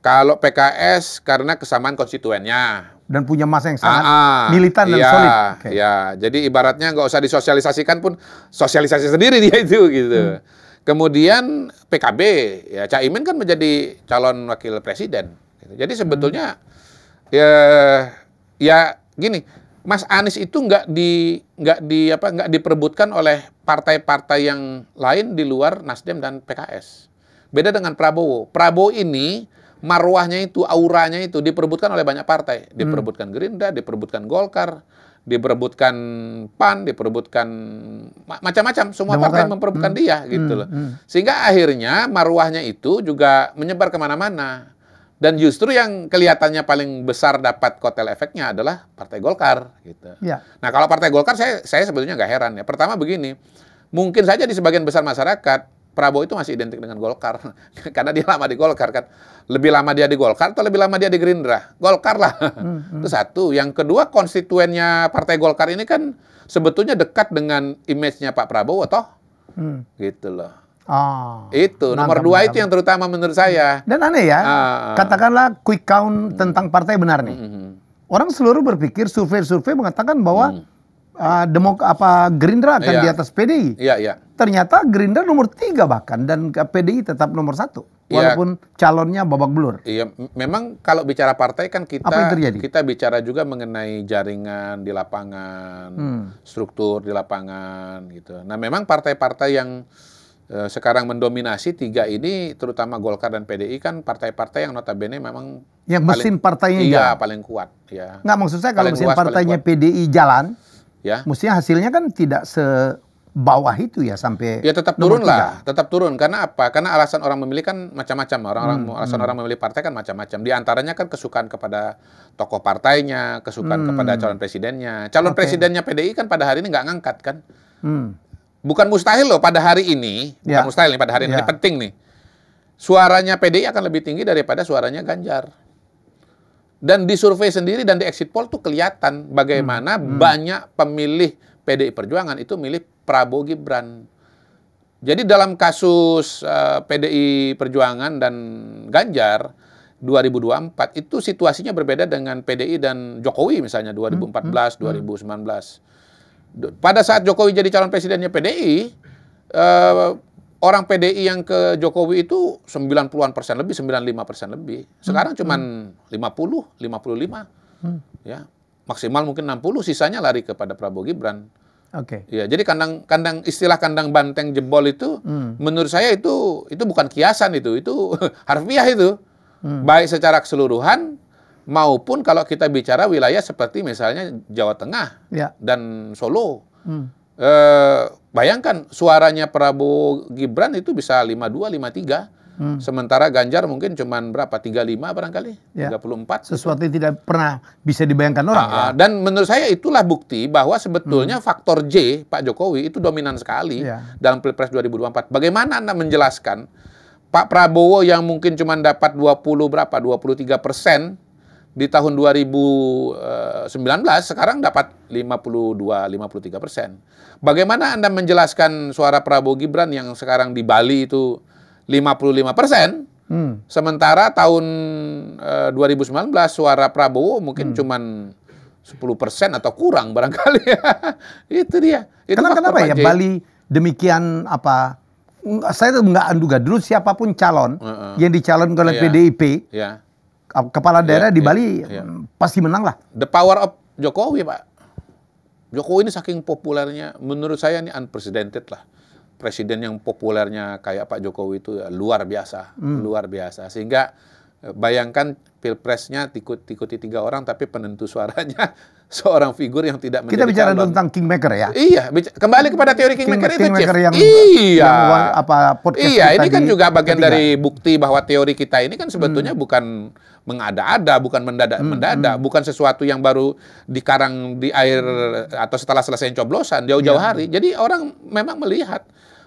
Kalau PKS karena kesamaan konstituennya dan punya masa yang sangat ah, ah. militan dan iya, solid. Okay. Iya, jadi ibaratnya nggak usah disosialisasikan pun sosialisasi sendiri dia itu gitu. Hmm. Kemudian PKB ya Caimin kan menjadi calon wakil presiden. Jadi sebetulnya hmm. ya ya gini Mas Anies itu nggak di nggak di apa nggak diperbutkan oleh partai-partai yang lain di luar Nasdem dan PKS. Beda dengan Prabowo. Prabowo ini marwahnya itu, auranya itu diperbutkan oleh banyak partai. Hmm. Diperbutkan Gerindra, diperbutkan Golkar, diperbutkan PAN, diperbutkan macam-macam. Semua Demokrat. partai memperbutkan hmm. dia gitu hmm. loh. Hmm. Sehingga akhirnya marwahnya itu juga menyebar kemana-mana dan justru yang kelihatannya paling besar dapat kotel efeknya adalah Partai Golkar. Gitu. Ya. Nah kalau Partai Golkar saya, saya sebetulnya nggak heran ya. Pertama begini, mungkin saja di sebagian besar masyarakat Prabowo itu masih identik dengan Golkar karena dia lama di Golkar kan. Lebih lama dia di Golkar atau lebih lama dia di Gerindra? Golkar lah. Hmm, hmm. Itu satu. Yang kedua konstituennya Partai Golkar ini kan sebetulnya dekat dengan image-nya Pak Prabowo toh. Hmm. Gitu loh. Oh, itu nomor dua itu yang terutama menurut saya. Dan aneh ya, uh, katakanlah quick count uh, tentang partai benar nih. uh, Orang seluruh berpikir survei-survei mengatakan bahwa uh, uh, demok apa Gerindra akan iya, di atas PDI. Iya iya. Ternyata Gerindra nomor tiga bahkan dan PDI tetap nomor satu iya. walaupun calonnya babak belur. Iya, memang kalau bicara partai kan kita Apa yang terjadi? kita bicara juga mengenai jaringan di lapangan, hmm. struktur di lapangan gitu. Nah memang partai-partai yang Eh, sekarang mendominasi tiga ini terutama Golkar dan PDI kan partai-partai yang notabene memang yang mesin paling, partainya iya, jalan. paling kuat ya nggak maksud saya kalau mesin luas, partainya PDI jalan ya mestinya hasilnya kan tidak se bawah itu ya sampai ya tetap turun lah tetap turun karena apa karena alasan orang memilih kan macam-macam orang-orang hmm, alasan hmm. orang memilih partai kan macam-macam di antaranya kan kesukaan kepada tokoh partainya kesukaan hmm. kepada calon presidennya calon okay. presidennya PDI kan pada hari ini nggak ngangkat kan Hmm bukan mustahil loh pada hari ini, ya. bukan mustahil nih pada hari ya. ini penting nih. Suaranya PDI akan lebih tinggi daripada suaranya Ganjar. Dan di survei sendiri dan di exit poll tuh kelihatan bagaimana hmm. Hmm. banyak pemilih PDI Perjuangan itu milih Prabowo Gibran. Jadi dalam kasus uh, eh, PDI Perjuangan dan Ganjar 2024 itu situasinya berbeda dengan PDI dan Jokowi misalnya 2014 hmm. 2019. Hmm pada saat Jokowi jadi calon presidennya PDI, eh, orang PDI yang ke Jokowi itu 90-an persen lebih, 95 persen lebih. Sekarang hmm. cuman 50, hmm. 55. Hmm. Ya, maksimal mungkin 60, sisanya lari kepada Prabowo Gibran. Oke. Okay. Ya, jadi kandang kandang istilah kandang banteng jebol itu hmm. menurut saya itu itu bukan kiasan itu, itu harfiah itu. Hmm. Baik secara keseluruhan maupun kalau kita bicara wilayah seperti misalnya Jawa Tengah ya. dan Solo. Hmm. E, bayangkan suaranya Prabowo Gibran itu bisa 52 53. Hmm. Sementara Ganjar mungkin cuma berapa? 35 barangkali, ya. 34. Sesuatu yang tidak pernah bisa dibayangkan orang. Ah, ya. Dan menurut saya itulah bukti bahwa sebetulnya hmm. faktor J Pak Jokowi itu dominan sekali ya. dalam Pilpres 2024. Bagaimana Anda menjelaskan Pak Prabowo yang mungkin cuma dapat 20 berapa? 23 persen di tahun 2019 eh, sekarang dapat 52-53 persen. Bagaimana Anda menjelaskan suara Prabowo Gibran yang sekarang di Bali itu 55 persen, hmm. sementara tahun e, eh, 2019 suara Prabowo mungkin hmm. cuman 10 persen atau kurang barangkali. itu dia. Itu kenapa, kenapa ya Bali demikian apa? Saya tidak menduga dulu siapapun calon uh -uh. yang dicalonkan oleh yeah. PDIP. Yeah kepala iya, daerah yeah, di iya, Bali yeah, pasti menang lah. The power of Jokowi pak. Jokowi ini saking populernya, menurut saya ini unprecedented lah. Presiden yang populernya kayak Pak Jokowi itu ya, luar biasa, hmm. luar biasa. Sehingga eh, bayangkan pilpresnya ikut ikuti tiga orang, tapi penentu suaranya seorang figur yang tidak menjadi Kita bicara calon. tentang kingmaker ya. Iya, kembali kepada teori kingmaker King, itu, kingmaker Yang, iya. Yang apa podcast Iya, ini kan juga bagian ketiga. dari bukti bahwa teori kita ini kan sebetulnya hmm. bukan mengada-ada, bukan mendadak-mendadak, hmm, mendadak, hmm. bukan sesuatu yang baru dikarang di air atau setelah selesai coblosan jauh-jauh ya. hari. Jadi orang memang melihat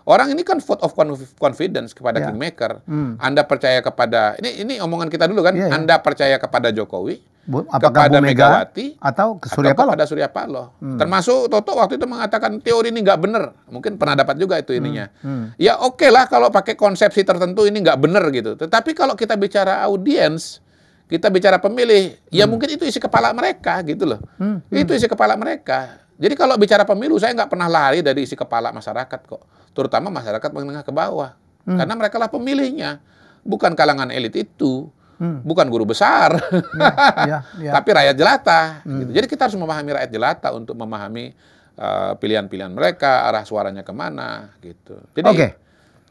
Orang ini kan vote of confidence kepada yeah. kingmaker. Hmm. Anda percaya kepada ini ini omongan kita dulu kan. Yeah, yeah. Anda percaya kepada Jokowi, Bu, apakah kepada Bu Mega, Megawati atau ke Surya Paloh? Kepada Surya Paloh. Hmm. Termasuk Toto waktu itu mengatakan teori ini nggak benar. Mungkin pernah dapat juga itu hmm, ininya. Hmm. Hmm. Ya oke okay lah kalau pakai konsepsi tertentu ini nggak benar gitu. Tetapi kalau kita bicara audiens, kita bicara pemilih, ya hmm. ya mungkin itu isi kepala mereka gitu loh. Hmm. Hmm. Itu isi kepala mereka. Jadi kalau bicara pemilu saya nggak pernah lari dari isi kepala masyarakat kok. Terutama masyarakat menengah ke bawah. Hmm. Karena mereka lah pemilihnya. Bukan kalangan elit itu hmm. bukan guru besar, ya, ya, ya. tapi rakyat jelata. Hmm. Gitu. Jadi kita harus memahami rakyat jelata untuk memahami eh, pilihan-pilihan uh, mereka, arah suaranya kemana, gitu. Jadi, okay.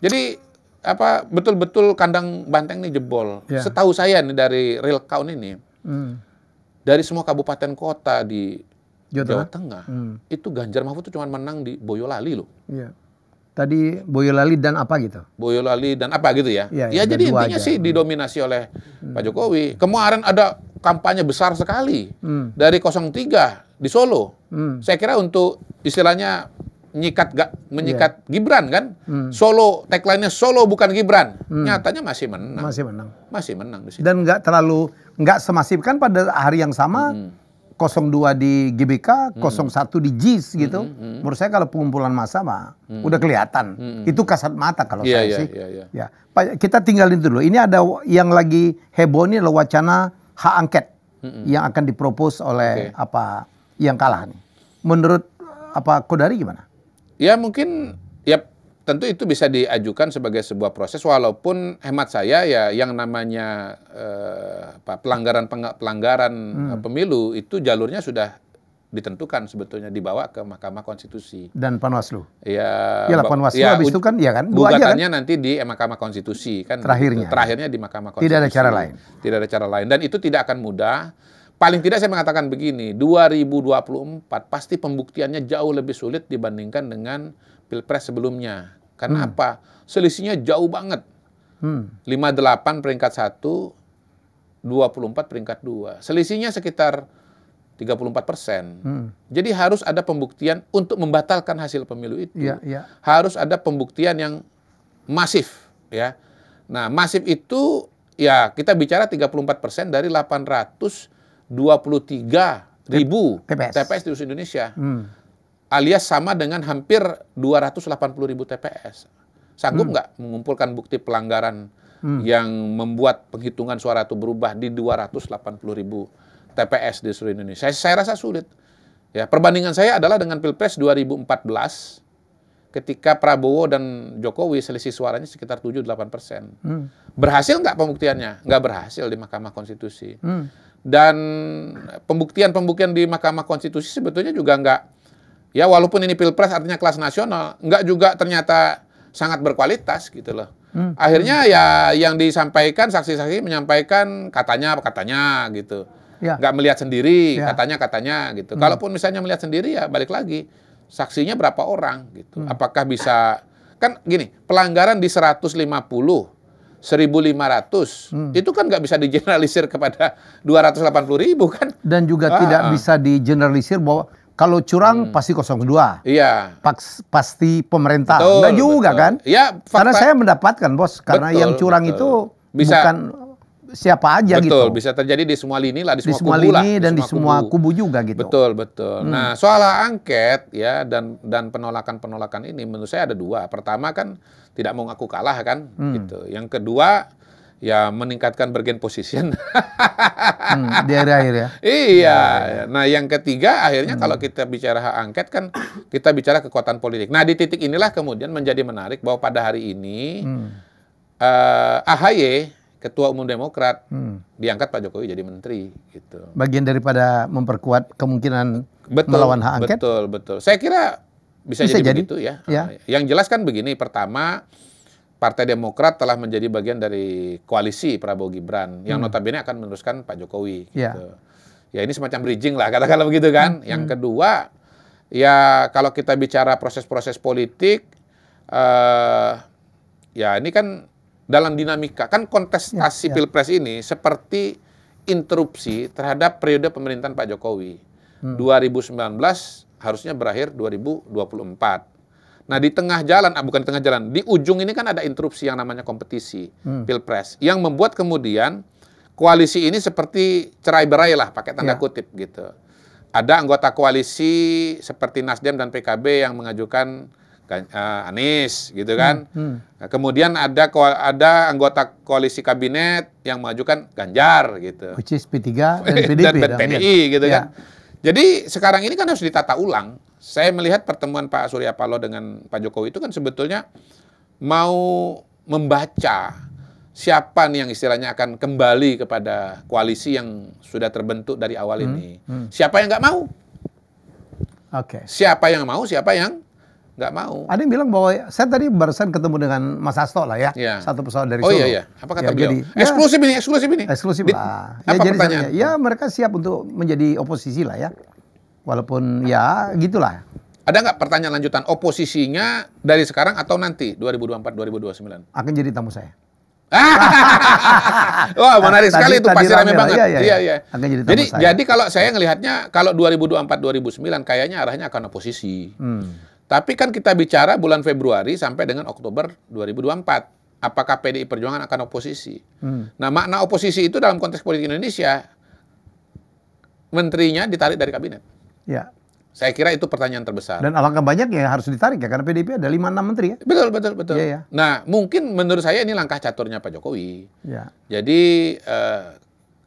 jadi apa betul-betul kandang banteng ini jebol. Yeah. Setahu saya nih dari real count ini, hmm. dari semua kabupaten kota di Jawa, Jawa Tengah, hmm. itu Ganjar Mahfud itu cuma menang di Boyolali loh. Yeah tadi Boyolali dan apa gitu. Boyolali dan apa gitu ya. Iya, ya, ya, jadi intinya aja. sih hmm. didominasi oleh hmm. Pak Jokowi. Kemarin ada kampanye besar sekali hmm. dari 03 di Solo. Hmm. Saya kira untuk istilahnya nyikat gak menyikat yeah. Iya. Gibran kan. Hmm. Solo tagline-nya Solo bukan Gibran. Hmm. Nyatanya masih menang. Masih menang. Masih menang di sini. Dan nggak terlalu nggak semasif kan pada hari yang sama. Hmm 02 di GBK, 01 hmm. di JIS hmm, gitu. Hmm, hmm. Menurut saya kalau pengumpulan massa mah hmm. udah kelihatan. Hmm. hmm. Itu kasat mata kalau yeah, saya yeah, sih. Yeah, yeah. Ya, Pak, kita tinggalin dulu. Ini ada yang lagi heboh ini adalah wacana hak angket hmm. yang akan dipropos oleh okay. apa yang kalah nih. Menurut apa Kodari gimana? Ya mungkin ya tentu itu bisa diajukan sebagai sebuah proses walaupun hemat saya ya yang namanya eh, apa, pelanggaran pelanggaran hmm. Eh, pemilu itu jalurnya sudah ditentukan sebetulnya dibawa ke Mahkamah Konstitusi dan Panwaslu. Iya. Iya Panwaslu ya, habis itu kan ya kan gugatannya kan? nanti di Mahkamah Konstitusi kan terakhirnya terakhirnya di Mahkamah Konstitusi. Tidak ada cara lain. Tidak ada cara lain dan itu tidak akan mudah. Paling tidak saya mengatakan begini, 2024 pasti pembuktiannya jauh lebih sulit dibandingkan dengan Pilpres sebelumnya. Karena hmm. apa? Selisihnya jauh banget. Hmm. 58 peringkat 1, 24 peringkat 2. Selisihnya sekitar 34 persen. Hmm. Jadi harus ada pembuktian untuk membatalkan hasil pemilu itu. Ya, ya. Harus ada pembuktian yang masif, ya. Nah, masif itu ya kita bicara 34 persen dari 823 ribu TPS, TPS di Indonesia. Hmm alias sama dengan hampir 280 ribu TPS. Sanggup hmm. nggak hmm. mengumpulkan bukti pelanggaran hmm. yang membuat penghitungan suara itu berubah di 280 ribu TPS di seluruh Indonesia? Saya, saya rasa sulit. Ya, perbandingan saya adalah dengan Pilpres 2014 ketika Prabowo dan Jokowi selisih suaranya sekitar 7-8 persen. Hmm. Berhasil nggak pembuktiannya? Nggak berhasil di Mahkamah Konstitusi. Hmm. Dan pembuktian-pembuktian di Mahkamah Konstitusi sebetulnya juga nggak Ya walaupun ini pilpres artinya kelas nasional, nggak juga ternyata sangat berkualitas gitu loh. Hmm. Akhirnya ya yang disampaikan saksi-saksi menyampaikan katanya apa katanya gitu. Ya. Nggak melihat sendiri ya. katanya katanya gitu. Hmm. Kalaupun misalnya melihat sendiri ya balik lagi saksinya berapa orang gitu. Hmm. Apakah bisa kan gini pelanggaran di 150 1500 hmm. itu kan nggak bisa digeneralisir kepada 280 ribu kan dan juga ah. tidak bisa digeneralisir bahwa kalau curang hmm. pasti 02. Iya. Pas, pasti pemerintah. Betul, Enggak juga betul. kan? Iya. Karena saya mendapatkan bos. Karena betul, yang curang betul. itu bisa. bukan siapa aja betul, gitu. Betul. Bisa terjadi di semua lini lah, di semua, di semua lini lah, di semua di semua kubu. kubu juga gitu. Betul betul. Hmm. Nah soal angket ya dan dan penolakan penolakan ini menurut saya ada dua. Pertama kan tidak mau ngaku kalah kan hmm. gitu. Yang kedua ya meningkatkan bergen position hmm, di akhir-akhir ya. Iya. Ya, ya, ya. Nah, yang ketiga akhirnya hmm. kalau kita bicara hak angket kan kita bicara kekuatan politik. Nah, di titik inilah kemudian menjadi menarik bahwa pada hari ini hmm. uh, eh, AHY ketua umum Demokrat hmm. diangkat Pak Jokowi jadi menteri gitu. Bagian daripada memperkuat kemungkinan betul, melawan hak angket. Betul, betul. Saya kira bisa, bisa jadi, jadi begitu ya. ya. Yang jelas kan begini, pertama Partai Demokrat telah menjadi bagian dari koalisi Prabowo Gibran yang hmm. notabene akan meneruskan Pak Jokowi. Ya. Gitu. Ya ini semacam bridging lah katakanlah begitu kan. Hmm. Yang kedua ya kalau kita bicara proses-proses politik uh, ya ini kan dalam dinamika kan kontestasi yeah, yeah. pilpres ini seperti interupsi terhadap periode pemerintahan Pak Jokowi. Hmm. 2019 harusnya berakhir 2024 Nah di tengah jalan, ah, bukan di tengah jalan, di ujung ini kan ada interupsi yang namanya kompetisi hmm. pilpres yang membuat kemudian koalisi ini seperti cerai berai lah pakai tanda yeah. kutip gitu. Ada anggota koalisi seperti Nasdem dan PKB yang mengajukan uh, Anies gitu kan. Hmm. Hmm. Nah, kemudian ada ada anggota koalisi kabinet yang mengajukan Ganjar gitu. Which is P3 dan PDP dan PDI iya. gitu yeah. kan. Ya. Jadi sekarang ini kan harus ditata ulang saya melihat pertemuan Pak Surya Paloh dengan Pak Jokowi itu kan sebetulnya mau membaca siapa nih yang istilahnya akan kembali kepada koalisi yang sudah terbentuk dari awal hmm, ini. Hmm. Siapa yang nggak mau? Oke. Okay. Siapa yang mau? Siapa yang nggak mau? Ada yang bilang bahwa saya tadi barusan ketemu dengan Mas Asto lah ya, ya. satu pesawat dari oh, iya, Solo. Oh iya iya. Apa kata ya, beliau? Jadi, ya. eksklusif ya, ini, eksklusif ini. Eksklusif lah. Ya, apa jadi pertanyaan? Saya, ya mereka siap untuk menjadi oposisi lah ya. Walaupun ya gitulah. Ada nggak pertanyaan lanjutan oposisinya dari sekarang atau nanti 2024 2029? Akan jadi tamu saya. Wah menarik tadi, sekali itu pasti rame banget. Iya iya. iya. iya. Jadi jadi, saya. jadi kalau saya ngelihatnya kalau 2024 2009 kayaknya arahnya akan oposisi. Hmm. Tapi kan kita bicara bulan Februari sampai dengan Oktober 2024. Apakah PDI Perjuangan akan oposisi? Hmm. Nah makna oposisi itu dalam konteks politik Indonesia menterinya ditarik dari kabinet. Ya. Saya kira itu pertanyaan terbesar. Dan alangkah banyak yang harus ditarik ya karena PDIP ada 5 6 menteri ya. Betul betul betul. Ya, ya. Nah, mungkin menurut saya ini langkah caturnya Pak Jokowi. Ya. Jadi uh,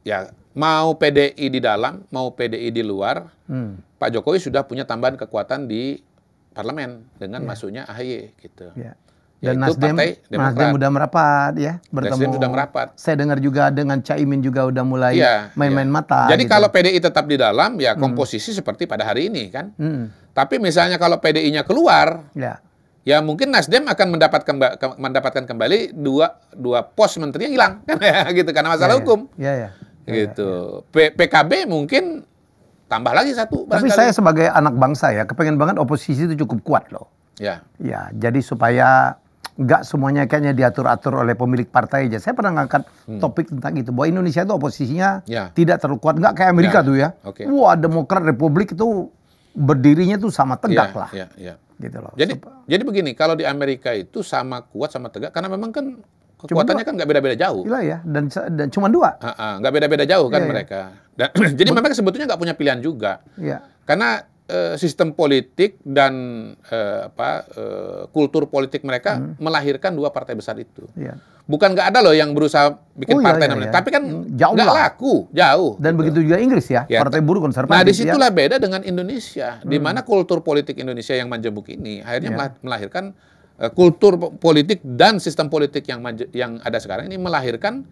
ya mau PDI di dalam, mau PDI di luar, hmm. Pak Jokowi sudah punya tambahan kekuatan di parlemen dengan ya. masuknya AHY gitu. Ya. Dan Yaitu Nasdem, Nasdem sudah merapat ya, bertemu. Nasdem sudah merapat. Saya dengar juga dengan Caimin juga udah mulai iya, main-main ya, ya. mata. Jadi gitu. kalau PDI tetap di dalam, ya hmm. komposisi hmm. seperti pada hari ini kan. Hmm. Tapi misalnya kalau PDI-nya keluar, ya. ya mungkin Nasdem akan mendapat kemba ke mendapatkan kembali dua dua pos menterinya hilang kan ya gitu karena masalah ya, ya. hukum. Ya, ya. ya gitu. Ya, ya. PKB mungkin tambah lagi satu. Barangkali. Tapi saya sebagai anak bangsa ya, kepengen banget oposisi itu cukup kuat loh. Ya. Ya, jadi supaya nggak semuanya kayaknya diatur-atur oleh pemilik partai aja. Saya pernah ngangkat hmm. topik tentang itu bahwa Indonesia itu oposisinya ya. tidak terlalu kuat, nggak kayak ya, Amerika ya. tuh ya. Okay. Wah, Demokrat Republik itu berdirinya tuh sama tegak ya, lah. Ya, ya. Gitu loh. Jadi jadi begini, kalau di Amerika itu sama kuat sama tegak karena memang kan kekuatannya kan nggak beda-beda jauh. Iya ya, dan dan cuma dua. Nggak beda-beda jauh kan ya, mereka. Dan, jadi memang sebetulnya nggak punya pilihan juga. Iya. Karena Eh, sistem politik dan uh, apa uh, kultur politik mereka hmm. melahirkan dua partai besar itu. Ya. Bukan nggak ada loh yang berusaha bikin oh, iya, partai iya, namanya, iya. tapi kan hmm, jauh nggak laku, jauh. Dan gitu. begitu juga Inggris ya, ya partai buruh konservatif. Nah disitulah ya. beda dengan Indonesia, hmm. di mana kultur politik Indonesia yang majemuk ini akhirnya ya. melahirkan uh, kultur politik dan sistem politik yang yang ada sekarang ini melahirkan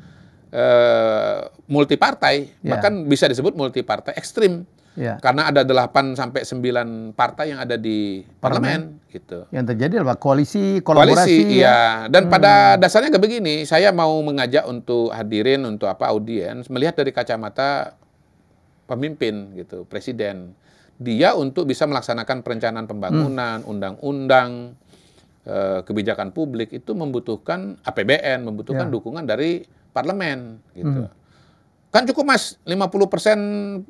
uh, multi partai, yeah. bahkan bisa disebut multi partai ekstrim. Ya. Karena ada 8 sampai 9 partai yang ada di parlemen, parlemen gitu. Yang terjadi adalah koalisi, kolaborasi. Koalisi, ya. iya. Dan hmm. pada dasarnya kayak begini, saya mau mengajak untuk hadirin untuk apa audiens melihat dari kacamata pemimpin gitu, presiden. Dia untuk bisa melaksanakan perencanaan pembangunan, hmm. undang-undang, hmm. kebijakan publik itu membutuhkan APBN, membutuhkan ya. dukungan dari parlemen gitu. Hmm. Kan cukup Mas 50%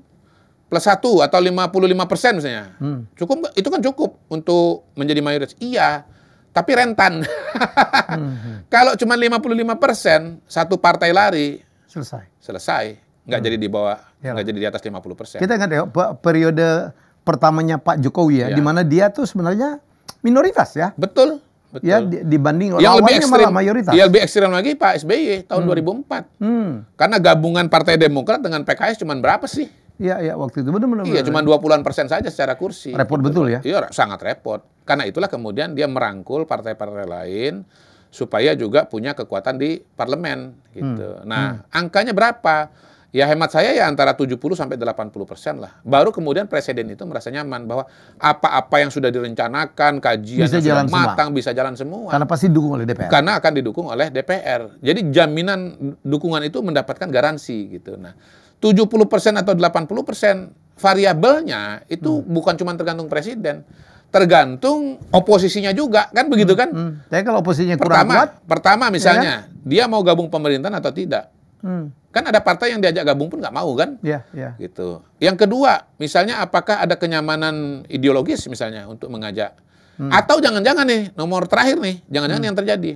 plus satu atau 55 persen misalnya. Hmm. Cukup nggak? Itu kan cukup untuk menjadi mayoritas. Iya, tapi rentan. hmm. Kalau cuma 55 persen, satu partai lari. Selesai. Selesai. Nggak hmm. jadi di bawah, Yalah. nggak jadi di atas 50 persen. Kita ingat ya, periode pertamanya Pak Jokowi ya, ya. di mana dia tuh sebenarnya minoritas ya. Betul. Ya, betul. Ya dibanding yang lebih ekstrim, mayoritas. Yang lebih ekstrim lagi Pak SBY tahun hmm. 2004. Hmm. Karena gabungan Partai Demokrat dengan PKS cuma berapa sih? Iya, iya waktu itu benar-benar. Iya, cuma 20-an persen saja secara kursi. Repot betul ya? Iya, sangat repot. Karena itulah kemudian dia merangkul partai-partai lain supaya juga punya kekuatan di parlemen gitu. Hmm. Nah, hmm. angkanya berapa? Ya hemat saya ya antara 70 sampai 80 persen lah. Baru kemudian presiden itu merasa nyaman bahwa apa-apa yang sudah direncanakan, kajian bisa yang jalan matang semua. bisa jalan semua. Karena pasti didukung oleh DPR. Karena akan didukung oleh DPR. Jadi jaminan dukungan itu mendapatkan garansi gitu. Nah, 70% atau 80% variabelnya itu hmm. bukan cuma tergantung presiden, tergantung oposisinya juga, kan begitu hmm, kan? Hmm. Tapi kalau oposisinya pertama, kuat, pertama ya misalnya ya kan? dia mau gabung pemerintahan atau tidak. Hmm. Kan ada partai yang diajak gabung pun nggak mau kan? Iya, Ya. Gitu. Yang kedua, misalnya apakah ada kenyamanan ideologis misalnya untuk mengajak hmm. atau jangan-jangan nih nomor terakhir nih, jangan-jangan hmm. yang terjadi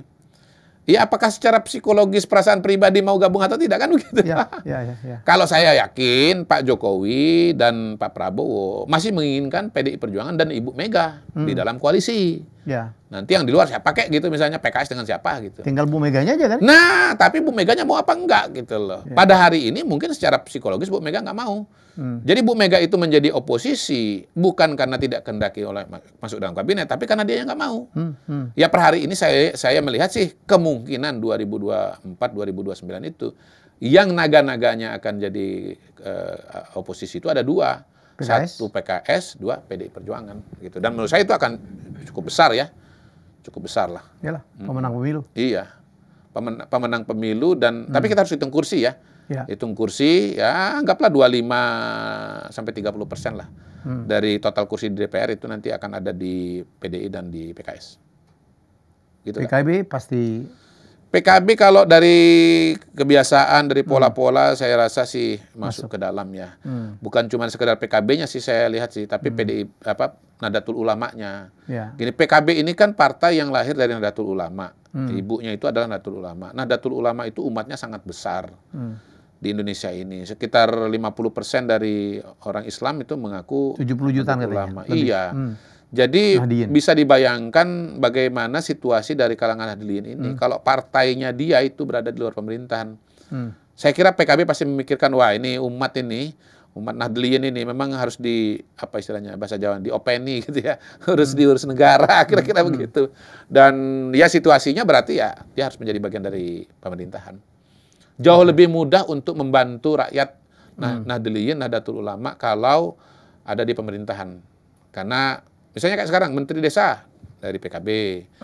Ya apakah secara psikologis perasaan pribadi mau gabung atau tidak kan begitu? Ya, ya, ya, ya. Kalau saya yakin Pak Jokowi dan Pak Prabowo masih menginginkan PDI Perjuangan dan Ibu Mega hmm. di dalam koalisi. Ya. Nanti yang di luar siapa kek gitu misalnya PKS dengan siapa gitu. Tinggal Bu Meganya aja kan? Nah, tapi Bu Meganya mau apa enggak gitu loh. Ya. Pada hari ini mungkin secara psikologis Bu Mega nggak mau. Hmm. Jadi Bu Mega itu menjadi oposisi bukan karena tidak kendaki oleh masuk dalam kabinet, tapi karena dia yang nggak mau. Hmm. Hmm. Ya per hari ini saya saya melihat sih kemungkinan 2024 2029 itu yang naga-naganya akan jadi uh, oposisi itu ada dua. PKS. Satu PKS, dua PDI Perjuangan gitu. Dan menurut saya itu akan cukup besar ya. Cukup besar lah. lah hmm. pemenang pemilu. Hmm. Iya. pemenang, pemenang pemilu dan hmm. tapi kita harus hitung kursi ya Ya. Hitung kursi, ya anggaplah 25 sampai 30 persen lah hmm. dari total kursi di DPR itu nanti akan ada di PDI dan di PKS. Gitu PKB kan? pasti. PKB kalau dari kebiasaan dari hmm. pola-pola hmm. saya rasa sih masuk, masuk. ke dalam ya. Hmm. Bukan cuma sekedar PKB-nya sih saya lihat sih, tapi hmm. PDI apa Nadatul Ulama-nya Ya. Gini PKB ini kan partai yang lahir dari Nadatul Ulama. Hmm. Ibunya itu adalah Nadatul Ulama. Nadatul Ulama itu umatnya sangat besar. Hmm di Indonesia ini. Sekitar 50% dari orang Islam itu mengaku 70 jutaan ulama. Katanya. Lebih. Iya. Hmm. Jadi Nahdiin. bisa dibayangkan bagaimana situasi dari kalangan Nahdliyin ini hmm. kalau partainya dia itu berada di luar pemerintahan. Hmm. Saya kira PKB pasti memikirkan wah ini umat ini umat Nahdliyin ini memang harus di apa istilahnya bahasa Jawa diopeni gitu ya harus hmm. diurus negara kira-kira hmm. begitu dan ya situasinya berarti ya dia harus menjadi bagian dari pemerintahan. Jauh lebih mudah untuk membantu rakyat nah, hmm. Nahdliyin, Nahdlatul Ulama kalau ada di pemerintahan. Karena misalnya kayak sekarang Menteri Desa dari PKB,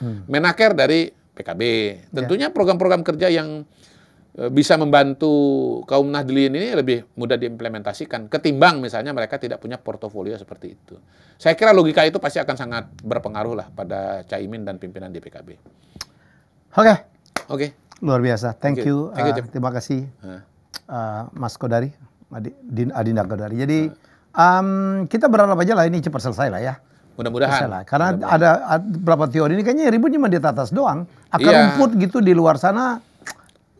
hmm. Menaker dari PKB. Ya. Tentunya program-program kerja yang e, bisa membantu kaum nahdliyin ini lebih mudah diimplementasikan ketimbang misalnya mereka tidak punya portofolio seperti itu. Saya kira logika itu pasti akan sangat berpengaruh lah pada Caimin dan pimpinan di PKB Oke. Okay. Oke. Okay. Luar biasa. Thank okay. you. Thank you uh, terima kasih uh, Mas Kodari, Adi, Adinda Kodari. Jadi um, kita berharap aja lah ini cepat selesai lah ya. Mudah-mudahan. Lah. Karena Mudah ada, ada berapa teori ini kayaknya ribut cuma di atas doang. Akar yeah. Iya. rumput gitu di luar sana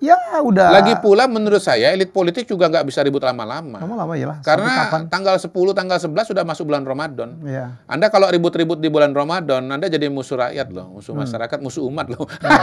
Ya udah. Lagi pula menurut saya elit politik juga nggak bisa ribut lama-lama. Lama-lama ya lah. Karena tanggal 10, tanggal 11 sudah masuk bulan Ramadan. Ya. Anda kalau ribut-ribut di bulan Ramadan, Anda jadi musuh rakyat loh, musuh hmm. masyarakat, musuh umat loh. Ya.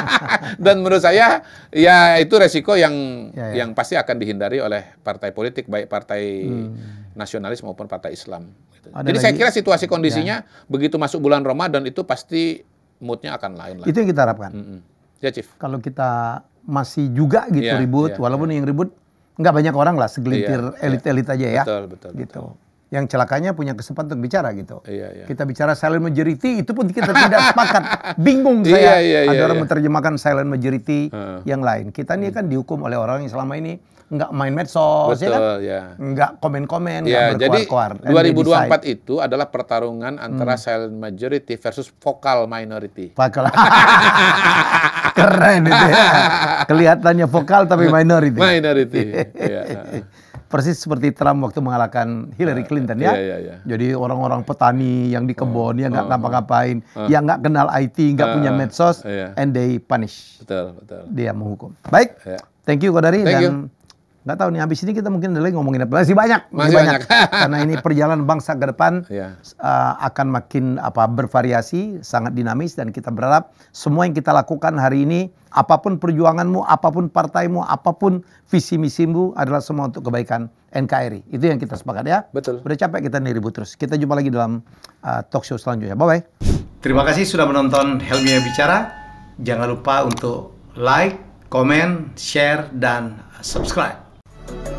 Dan menurut saya ya itu resiko yang ya, ya. yang pasti akan dihindari oleh partai politik baik partai hmm. nasionalis maupun partai Islam. Ada jadi lagi, saya kira situasi iya. kondisinya ya. begitu masuk bulan Ramadan itu pasti moodnya akan lain lah. Itu yang kita harapkan. Mm -mm. Ya, Chief. Kalau kita masih juga gitu yeah, ribut, yeah, walaupun yeah. yang ribut nggak banyak orang lah, segelintir iya, iya. elit-elit yeah, yeah. aja ya. Betul, betul, gitu. Betul. Yang celakanya punya kesempatan untuk bicara gitu. Yeah, yeah. Kita bicara silent majority itu pun kita tidak sepakat. Bingung iya, saya yeah, yeah, yeah, ada orang yeah. menerjemahkan silent majority uh. yang lain. Kita ini hmm. kan dihukum oleh orang yang selama ini nggak main medsos, Betul, ya kan? Nggak komen-komen, ya, nggak berkuar-kuar. Jadi 2024 itu adalah pertarungan antara hmm. silent majority versus vokal minority. Vocal. Keren itu ya. Kelihatannya vokal tapi minority. Minority. yeah. Persis seperti Trump waktu mengalahkan Hillary ah, Clinton iya, ya. yeah, yeah, yeah. Jadi orang-orang petani yang di kebun oh, yang nggak oh, ngapa-ngapain, oh. yang nggak kenal IT, nggak uh, punya medsos, uh, iya. yeah. and they punish. Betul, betul. Dia menghukum. Baik, yeah. thank you Kodari Thank dan you nggak tahu nih habis ini kita mungkin ada lagi ngomongin apa masih banyak masih, masih banyak, banyak. karena ini perjalanan bangsa ke depan yeah. Iya. uh, akan makin apa bervariasi sangat dinamis dan kita berharap semua yang kita lakukan hari ini apapun perjuanganmu apapun partaimu apapun visi misimu adalah semua untuk kebaikan NKRI itu yang kita sepakat ya betul udah capek kita nih ribut terus kita jumpa lagi dalam uh, talk show selanjutnya bye bye terima kasih sudah menonton Helmi bicara jangan lupa untuk like comment share dan subscribe Thank you.